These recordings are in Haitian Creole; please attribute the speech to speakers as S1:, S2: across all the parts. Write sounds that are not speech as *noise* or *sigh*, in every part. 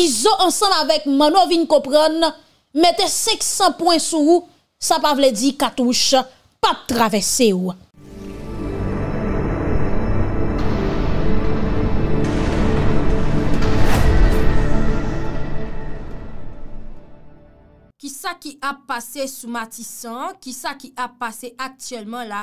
S1: i zo ansan avèk mano vin kopron, metè seksan poin sou, sa pa vle di katouche, pap travesse ou. ki ap pase sou matisan ki sa ki ap pase aktiyelman la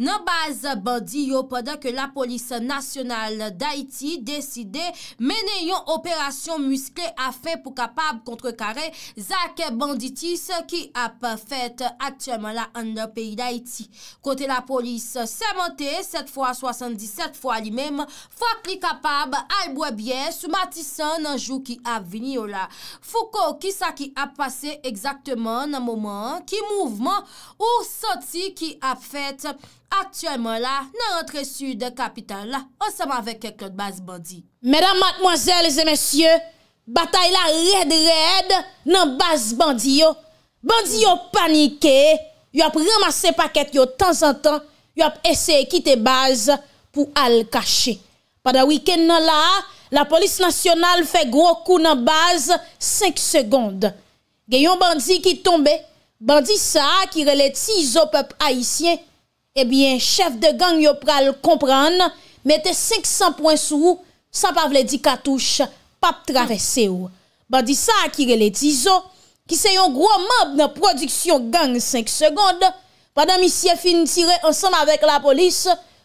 S1: nan baz bandi yo poda ke la polis nasyonal da iti deside mene yon operasyon muskle a fe pou kapab kontre kare zake banditi se ki ap fet aktiyelman la an nou peyi da iti. Kote la polis semente set fwa 77 fwa li mem fwa ki kapab albwe bie sou matisan nan jou ki ap vini yo la. Fou ko ki sa ki ap pase eksakten nan mouman, ki mouvman ou soti ki ap fèt aktuelman la nan rentre sud kapitan la. On seman vek kek lòt bas bandi.
S2: Mèdam matmoazèl, lèzè
S1: mèsyè, batay la rèd rèd nan bas bandi yo. Bandi yo panike, yo ap ramase pakèt yo tan zan tan, yo ap eseye kite bas pou al kache. Padan wikèn nan la, la polis nasyonal fè grokou nan bas 5 segondes. Gè yon bandi ki tombe, bandi sa akire leti zo pep Haitien, eh ebyen chef de gang yop pral kompran, mette 500 poin sou, sa pavle di katouche, pap travesse ou. Bandi sa akire leti zo, ki se yon gro mab nan prodiksyon gang 5 segonde, padan misye fin tire ansam avek la polis,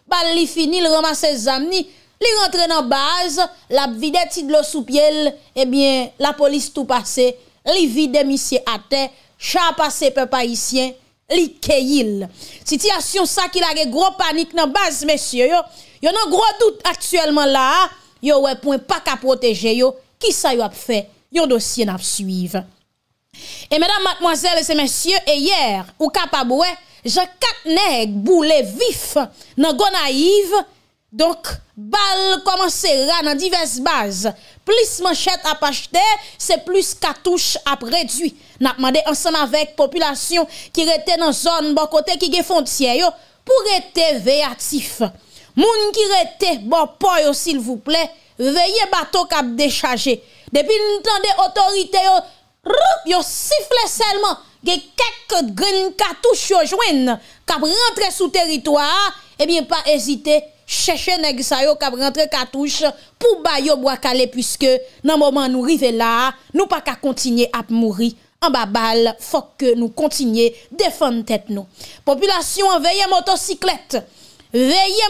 S1: bal li fini l roman 16 ani, li rentre nan baz, la b vide ti dlo sou pyele, ebyen eh la polis tou pase, li vide misye ate, chapa sepe pa isyen, li keyil. Siti asyon sa ki lage gro panik nan baz mesye yo, yo nan gro dout aktuelman la, yo wepon pa ka proteje yo, ki sa yo ap fe, yo dosye nan ap suyve. E medan matmoazel se mesye, e yer, ou kapabwe, jan kat neg boule vif, nan go naiv, eye, Donk, bal koman se ra nan diverse baz. Plis manchet ap achete, se plis katouche ap redwi. Napman de ansan avek populasyon ki rete nan zon bon kote ki ge fontye yo, pou rete vey atif. Moun ki rete, bon poyo sil vouple, veye bato kap dechaje. Depi n tan de otorite yo, yo sifle selman ge kek gen katouche yo jwen, kap rentre sou teritwa, ebyen eh pa ezite, Cheche negisayo kap rentre katouche pou bayo mwakale pwiske nan mwaman nou rive la, nou pa ka kontinye ap mouri. An babal, fok nou kontinye defan tet nou. Populasyon veye motosiklet, veye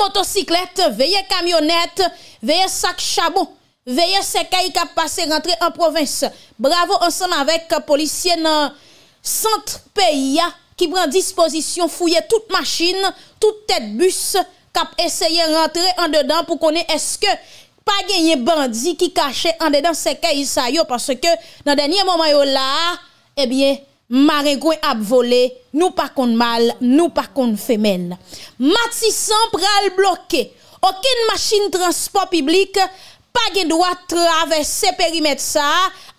S1: motosiklet, veye kamyonet, veye sak chabo, veye sekay kap pase rentre an provins. Bravo ansen avèk policye nan sent peyi ya. ki pran disposisyon fouye tout machin, tout tet bus, kap esye rentre an dedan pou konen eske pa genye bandi ki kache an dedan seke yisayo parce ke nan denye momanyo la, ebyen, eh mare gwen ap vole, nou pa kon mal, nou pa kon femen. Mati san pral bloke, oken machin transport piblik, pa gen doa travese perimet sa,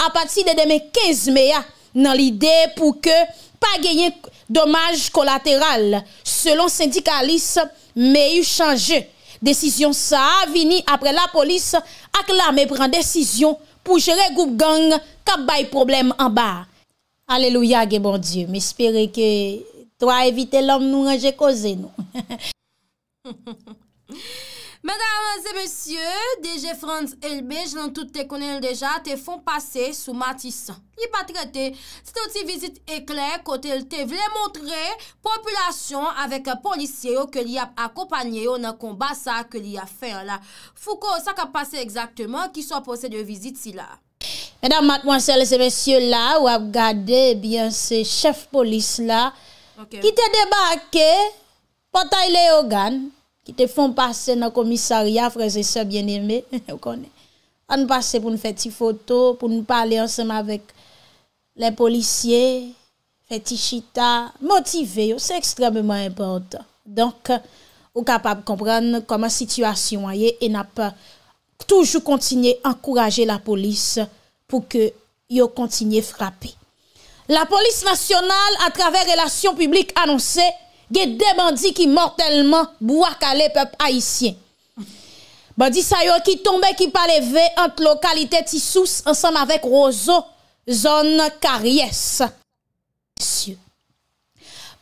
S1: a pati de demen 15 mea, nan lide pou ke Pa genyen domaj kolateral, selon syndikalis, me yu chanje. Desisyon sa a vini apre la polis, ak la me pran desisyon pou jere goup gang kap bay problem an ba. Aleluya ge bon dieu, me espere ke to a evite lom nou anje koze nou. *laughs* Mèdam anse mèsyè, DG Franz Elbej, nan tout te konen deja, te fon pase sou matisan. Ni patre te, se te ou ti vizit ekler, kote te vle montre populasyon avek a polisyè yo ke li ap akopanyè yo nan konbasa ke li afer la. Fou ko sa ka pase ekzakteman ki sou ap pose de vizit si la. Mèdam anse mèsyè, lese mèsyè la, ou ap gade, biyan se chef polis la, ki te debake, pota ilè yo gane. ki te fon pase nan komisaria, freze se bien *laughs* eme, an pase pou nou feti foto, pou nou pale anseman vek le polisye, feti chita, motive yo, se ekstrememan importan. Donk, ou kapap kompran koman situasyon a ye, e nap toujou kontinye ankoraje la polis pou ke yo kontinye frape. La polis nasyonal a traver relasyon publik anonse, Gede bandi ki mortelman Bwa kale pep haisyen Bandi sayo ki tombe ki paleve Ant lokalite tisous Ansam avek rozo Zon karyes Mesye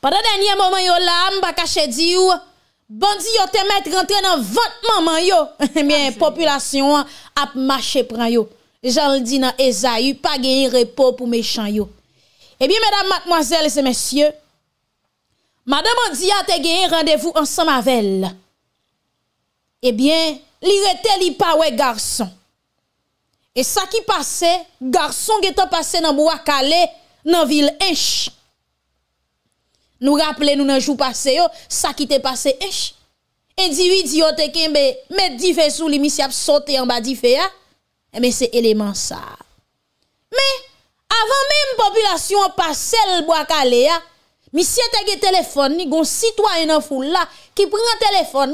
S1: Pada denye momen yo lam Bakache di yo Bandi yo temet rentre nan 20 momen yo Mwen *laughs* ah, populasyon ap mache pran yo Jal di nan ezayu Pa genye repo pou mechanyo Ebyen medan matmoazel se mesye Madèm an diya te geyen randevou an sa mavel. Ebyen, eh li rete li pa we garson. E sa ki pase, garson ge te pase nan mou akale nan vil enche. Nou raple nou nan jou pase yo, sa ki te pase enche. E diwi diyo te kembe, me di fe sou li misi ap sote an ba di fe ya. Ah. Eme eh se eleman sa. Me, avan menm population an pase l mou akale ya, Misye tege telefon ni goun sitwa yon foun la ki pren telefon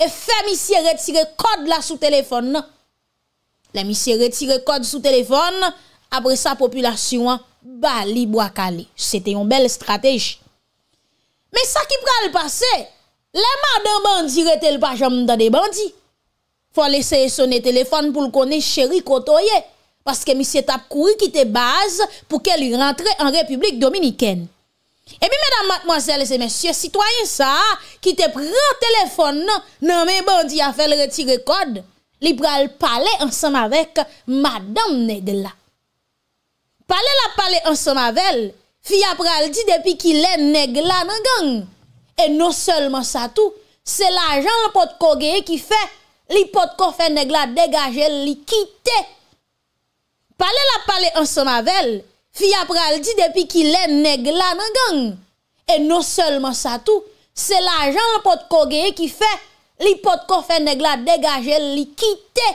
S1: e fe misye retire kod la sou telefon. Le misye retire kod sou telefon apre sa populasyon bali bo akali. Sete yon bel stratej. Me sa ki prel pase, le ma de bandi rete l pa jom nan de bandi. Fwa leseye sone telefon pou l konen cheri koto ye. Paske misye tap kou ki te baz pou ke li rentre an republik dominiken. E mi, mèdam matmozèl, se mèsyè, sitwayen sa, ki te prè telefon nan, nan mè bandi a fèl retire kod, li pral pale ansama vek, madame ne de la. Pale la pale ansama vel, fi a pral di depi ki le neg la nan gang. E nou sèlman sa tou, se la jan la pot kogueye ki fè, li pot kofè neg la degajè, li kite. Pale la pale ansama vel, Fi ap pral di depi ki le negla nan gang. E nou selman sa tou, se la jan potko geye ki fe, li potko fe negla degaje, li kite.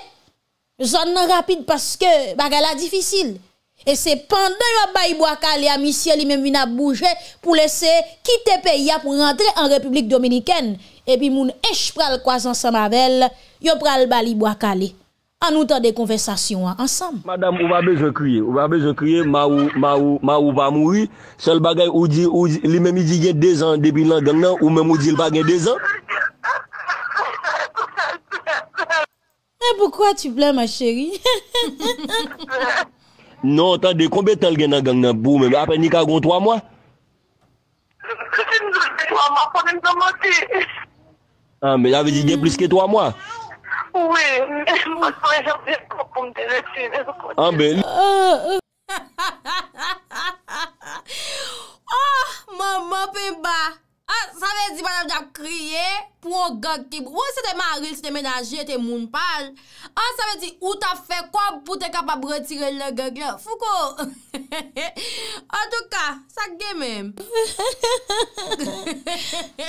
S1: Zon nan rapide paske bagala difisil. E se pandan yo bayi bo akale ya misye li men vina bouje pou lese kite pe ya pou rentre an Republik Dominikene. E pi moun eche pral kwa zan sa mavel, yo pral bali bo akale. An nou tan de konversasyon an, ansam.
S2: Madame, ou va beze kwe, ou va beze kwe, ma ou va moui, sel bagay ou di, li memi di gen dezen, debi lan gen nan, ou memi di bagay dezen.
S1: E poukwa ti blan, ma cheri?
S3: *laughs*
S2: Non, tan de, konbe tel gen nan gen nan, apè ni kagon 3 mwa? An, men avè di gen plis ke 3 mwa? An, Wè, poè javir koppoun te lèxime lò. Amen.
S1: Ah man man pen ba. Saante si bande p wè ap krye! pou ou gag kib. Ou se te maril, se te menajer, te moun pal. Ou sa ve di, ou ta fe kob pou te kapab retire lè gag lè. Foukou. *laughs* En tout ka, sak ge men.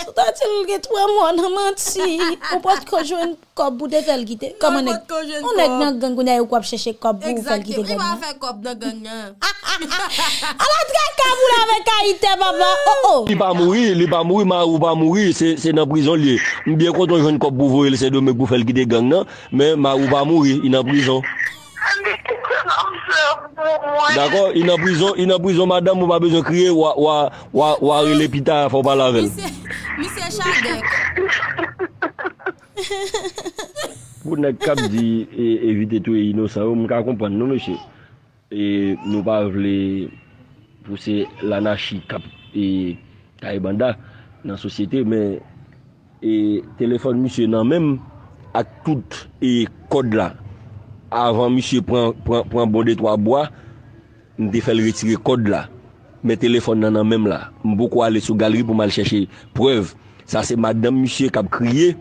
S1: Souta ti lè ge twè moun, a manti. Ou pot kojwen kob ou de fel gide. Koman ek? Ou nek nan gengounè ou e kwa pcheche kob ou fel gide gengounè. Iwa fe kob nan gengounè. *laughs* A la tgek kab ou la ve ka ite baba. Oh,
S2: oh. Li ba moui, li ba moui, ma ou ba moui, se ne brison liye. Mbyekwot on jwen kop pou vwoye lese do mek pou fel ki de gang nan Men ma ou pa mwou ri inaprizon
S3: Ani kwen amse pou mwen Dako
S2: inaprizon inaprizon madan mwen pa bezon kriye wari le pita fwa pala ven
S3: Mise chadek
S2: Mwen ek kap di evite touye inosan mwen ka kompon nono che E nou pa vle pwose lana chi kap e ka e banda nan sosyete men E telefon msye nan menm, ak tout e kod la. Avan msye pran bon de 3 boya, mte fel retire kod la. Me telefon nan menm la. Mbo kwa ale sou galeri pou mal chache prev. Sa se madame msye kap kriye,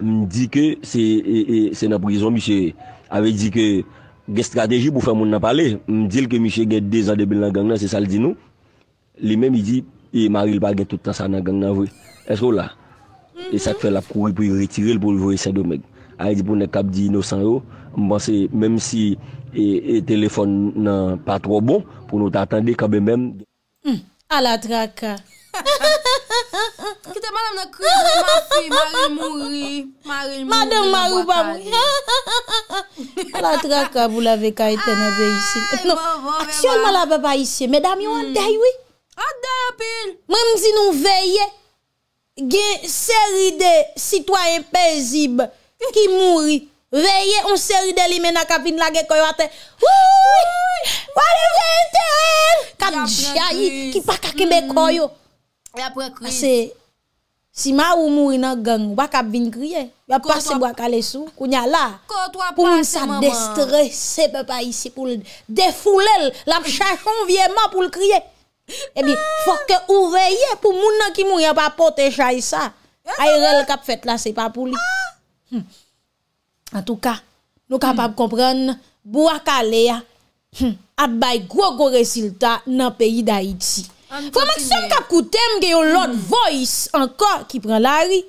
S2: mdi ke se e, e, nan prizon msye. Ave di ke ge strateji pou fe moun nan pale. Mdil ke msye gen 2 an debil nan gang nan, se sal di nou. Li menm i di, e maril pa gen tout an sa nan gang nan vwe. E so la. E sak fè la kouri pou yi retire l pou yi vwoye sa domèk. A yi di pou nè kap di inosan ro, mwen se, mèm si e telefon nan pa tro bon, pou nou ta atande kabè mèm.
S1: A la traka. Kite, madame nan kouri, ma fi, maril mouri. Madame marou pa mouri. A la traka, bou la ve ka etè nan ve yi si. A ksyon, ma la beba yi si, mèdame yon an dèy wè. Mèm si nou veyè, Gen seride, sitwa impazib, ki mouri, veye, on seride li men akap vin lage koyo ate, woui, wali ven teren, kat diya yi, ki pa kakebe hmm. koyo. Ase, si ma ou mouri nan gen, wak ap vin kriye, wap pase wak alesou, pou moun sa destrese pe pa isi pou defoule, lak chachon vieman pou l kriye. Ebi, fokke ouveye pou mounan ki moun ya pa pote chay sa. Ayo rel kap fet la, se pa pou li. An tou ka, nou kap ap kompren, bou ak ale ya, ap bay gro go resilta nan peyi da iti. Fwa maksoum kap koutem geyon lot voice, anko, ki pren la ri.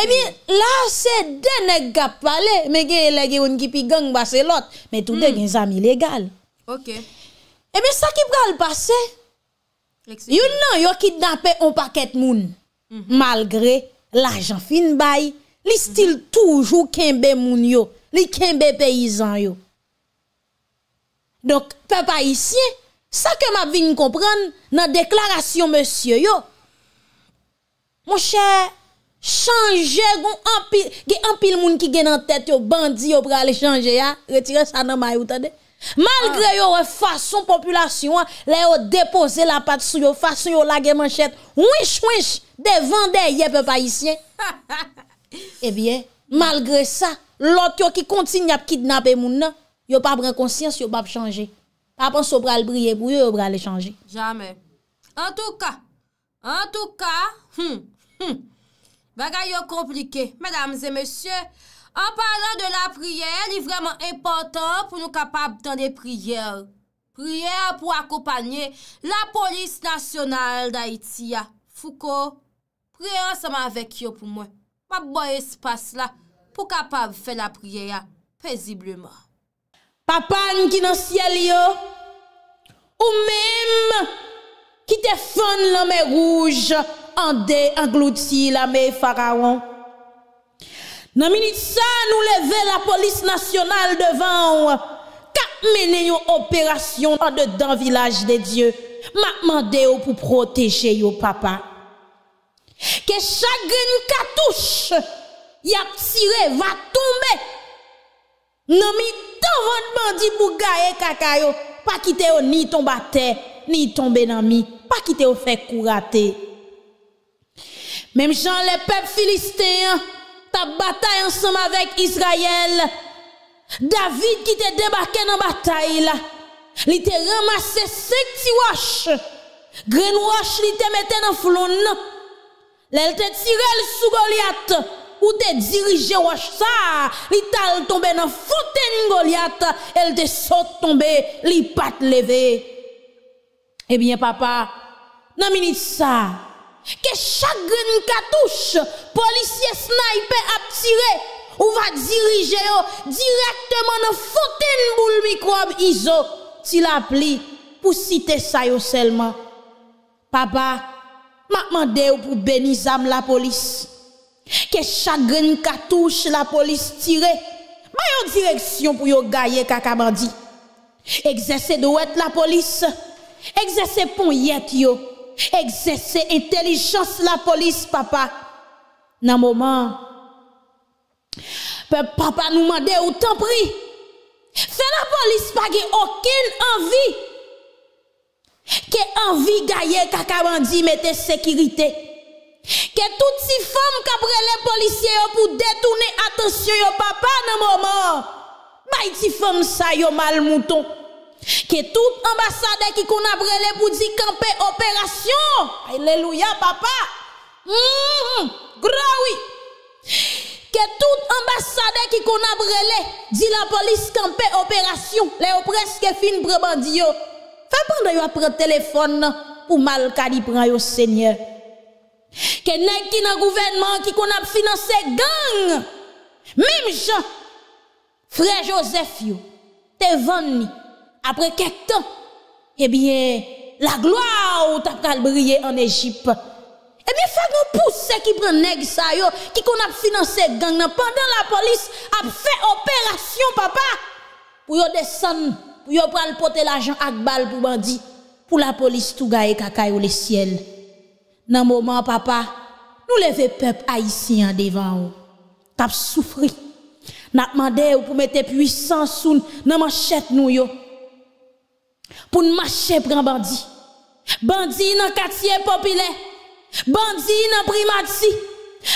S1: Ebi, la se dene kap pale, me geye le geyon ki pi geng base lot, me tou de gen zam ilegal. Ok. Ebi, sa ki pren al pase? Ebi, sa ki pren al pase? Yon nan yo kidnappé un paquet de moun. Mhm. Malgré l'argent fin bay, li style mm -hmm. toujours kembe moun yo, li kembe paysan yo. Donc papa haïtien, ça que m'a vinn comprendre dans déclaration monsieur yo. Mon cher, changer gon un gen empile moun ki gen en tête yo bandi yo pral changer ya, retire ça dans may ou tande. Malgre ah. yon fason populasyon la yon depose la pat sou yon fason yon lage manchet wish wish devande yepe payisyen. Ebyen, eh malgre sa, lot yon ki kontine ap kidnap e moun nan, yon pap re konsyans yon pap chanje. Pap anso pral brye pou yon yon pral chanje. Jamen. En tout ka, en tout ka, hmm, hmm, baga yon komplike. Mèdames et messieurs. An parlan de la priye, li vreman impotant pou nou kapab tan de priye. Priye pou akopanyen la polis nasyonal da iti ya. Fouko, priye ansaman avek yo pou mwen. Mwen boy espase la pou kapab fe la priye ya, pezibleman. Papa nkino siyali yo, ou mèm ki te fon lomè rouge, an de anglouti la mè farawan. Naminit sa nou leve la polis nasyonal devan ou, ka mene yon operasyon an de dan vilaj de Diyo, ma mande ou pou proteje yon papa. Ke chagren katouche, yap sire va toume, naminit ta vandman di bou gaye kakayo, pa kite ou ni tombe a te, ni tombe nan mi, pa kite ou fe kou rate. Mem jan le pep Filisteyan, ta bataille ensemble avec Israël. David qui te débarqué dans la bataille, il te ramassé cinq petits grenouach, Green roche il te mette dans flon. Elle te tiré sous Goliath. Ou te dirigé roche ça. Il t'a tombé dans fontaine Goliath. Elle te saute tombé, il patte levé. Eh bien, papa, dans minute ça, Ke chagren katouche Polisye snaype ap tire Ou va dirije yo Direktman nou fote Nboul mikrob izo Ti la pli pou site sa yo selman Papa Ma mande yo pou benizam la polis Ke chagren katouche La polis tire Ma yo direksyon pou yo gaye kakamandi Ek zese de wet la polis Ek zese pon yet yo Ek zese entelijans la polis papa Nan mouman Pe papa nou mande ou tan pri Fe la polis pa ge okil anvi Ke anvi gaye kaka mandi mette sekirite Ke tout si fom kapre le polisye yo pou detoune atosye yo papa nan mouman Bay ti fom sa yo mal mouton Ke tout ambasade ki kon ap rele pou di kampe operasyon. Aleluya papa. Mou mou mou. Grawi. Ke tout ambasade ki kon ap rele di la polis kampe operasyon. Le non, yo preske fin prebandi yo. Fèpande yo apre telefon nan pou mal kadi pran yo seigne. Ke nek ti nan gouvenman ki kon ap finanse gang. Mim jan. Fre Josef yo. Te van mi. Après quelques temps, eh bien, la gloire ou brillé en Égypte. Eh bien, que nous Ceux qui prennent nèg ça yo, qui qu'on a financé gang pendant la police a fait opération papa pour yo descendre, pour yo prendre porter l'argent à balle pour bandit, pour la police tout gaye kakay ou le ciel. Nan moment papa, nous lever peuple haïtien devant avons T'as souffri. N'a demandé pour mettre puissance sous nan manchette nous yo pour ne marcher pour un bandit. Bandit dans le quartier populaire. Bandit dans primati.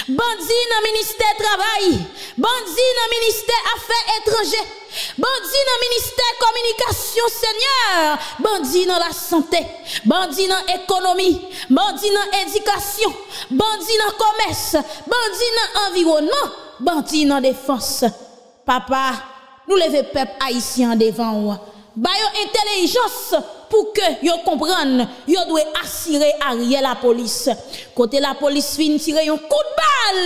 S1: Bandit dans le ministère travail. Bandit dans le ministère affaires étrangères. Bandit dans le ministère communication, Seigneur. Bandit dans la santé. Bandit dans l'économie. Bandit dans l'éducation. Bandit dans le commerce. Bandit dans l'environnement. Bandit dans la défense. Papa, nous levons peuple haïtien devant nous. Bah, yon intelligence pour que yo comprenne yo doit assurer arrière la police côté la police fin tirer un coup de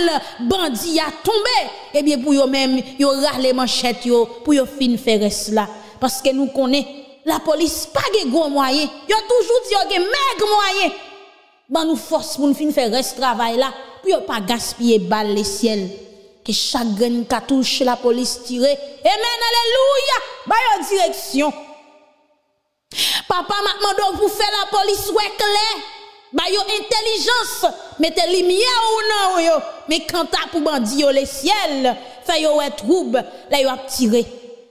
S1: balle bandit a tombé et eh bien pour yo même yo râler manchette yo pour yo fin faire cela parce que nous connaissons... la police pas de gros moyens yo toujours dit yo maigre moyen ben nous force pour nous fin faire reste travail là pour yo pas gaspiller balle les ciel que chaque qui touche la police tire et alléluia bah, yon direction Papa, matman do pou fè la polis wèk lè, ba yo entelijans, metè li miè ou nan yo, me kanta pou bandi yo lè sèl, fè yo wè troub lè yo ap tire.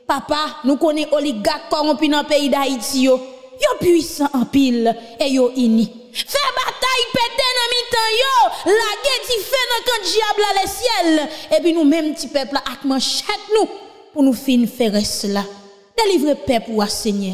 S1: Papa, nou konè oligak koron pi nan peyi da iti yo, yo puisan anpil, e yo ini. Fè batay pè dene mitan yo, lage ti fè nan kè diabla lè sèl, e pi nou menm ti pepla akman chèk nou, pou nou fin fè res la. De livre pep wè sènyè,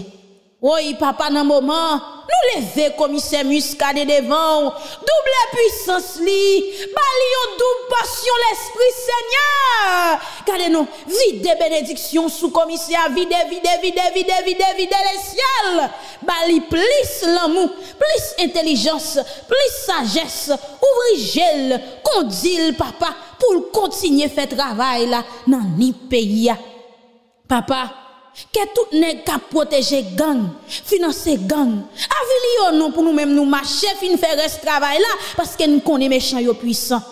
S1: Oy, papa nan moman, nou le ve komise mus kade devan, double puissance li, bali yon double passion l'esprit seigneur, kade nou vide benediksyon sou komise a vide, vide, vide, vide, vide le siel, bali plis l'amou, plis intelijans, plis sagesse, ouvri jel, kondil, papa, pou l'kontinye fè travay la nan ni pey ya. Papa! que tout nèg qui protéger gang, financer gang. Avilio non pour nous-mêmes nous marcher fin faire ce travail là parce que nous connaissons méchants yo puissants.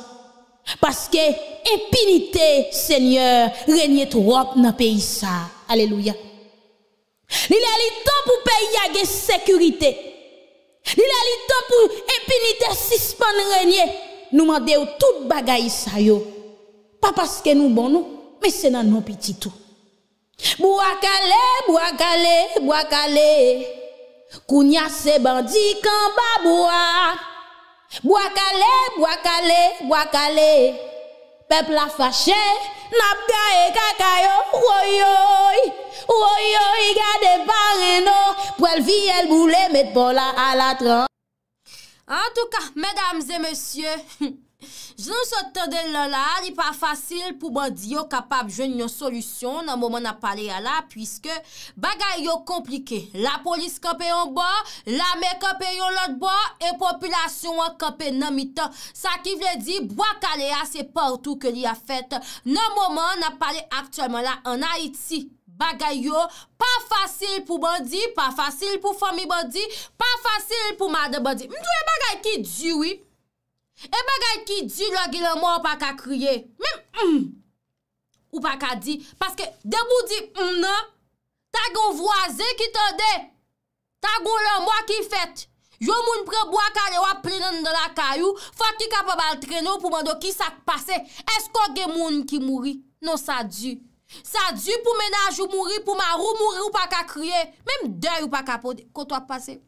S1: Parce que impunité Seigneur règne trop dans pays ça. Alléluia. Il est temps pour payer la sécurité. Il est temps pour impunité suspendre régner. Nous demandons tout bagaille ça yo. Pas parce que nous bon nous, mais c'est dans nos petits tout. Bwa kale, bwa kale, bwa kale, kounya se bandi kan ba bwa. Bwa kale, bwa kale, bwa kale, pep la fache, napka e kakayo. Woy yo, woy yo, i gade bareno, pou el vi el boule, metpola ala tran. En tout cas, mesdames et messieurs. Joun se tande lola, li pa fasil pou bandi yo kapap jwen yon solusyon nan mouman na pale ya la, pwiske bagay yo komplike. La polis kapen yon ba, la me kapen yon lot ba, e populasyon wak kapen nan mitan. Sa ki vle di, bwa kale ya se poutou ke li a fete. Nan mouman na pale aktuelman la, an Haiti, bagay yo, pa fasil pou bandi, pa fasil pou fami bandi, pa fasil pou mada bandi. Mdwe bagay ki diwi. Ebe gay ki di lò gilè mò ou pa ka kriye. Mèm m, mm. ou pa ka di. Paske debou di m mm, nan, ta goun vwa zè ki te de. Ta goun lò mò ki fèt. Yon moun prebou akade wap plenèn de la kayou, fak ki kapè bal trenè ou pou mèndò ki sak pase. Esko gen moun ki mouri? Non sa di. Sa di pou menaj ou mouri, pou mèm rou mouri ou pa ka kriye. Mèm dèy ou pa ka pode. Kot wap pase.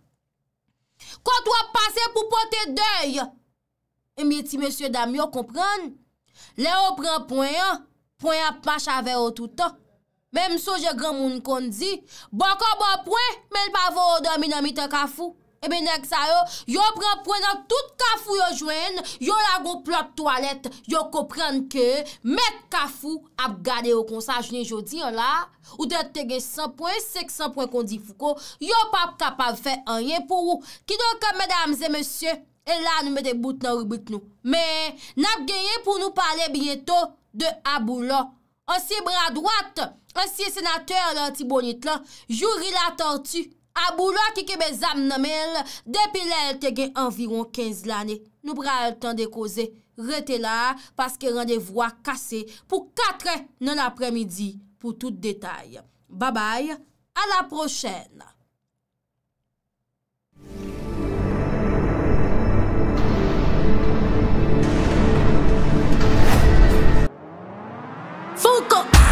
S1: Kot wap pase pou pote dèy. Mèm. E mi eti monsye dam yo kompran, le yo pran pwoyan, pwoyan pa chave yo toutan. Mem sou je gran moun kondi, bako bo pwoy, men pa vo odan mi nan mi te kafou. E mi nek sa yo, yo pran pwoy nan tout kafou yo jwen, yo la go plot toalet, yo kompran ke, met kafou ap gade yo konsaj ni jodi yo la, ou de tege 100 pwoy, 600 pwoy kondi fuko, yo pap kapav fe anyen pou yo, ki do ke mèdames e monsye. e la nou mède bout nan rou bout nou. Mè, nap genye pou nou pale bieto de Aboula. Ansi bradouat, ansi senatèr lantibonit lan, jouri la tortu. Aboula ki kebe zam nanmel, depi lèl te gen environ 15 lannè. Nou bral tan de koze. Rete la, paske randevwa kase pou katre nan apremidi pou tout detay. Babay, a la prochen. Mè,
S3: Fuck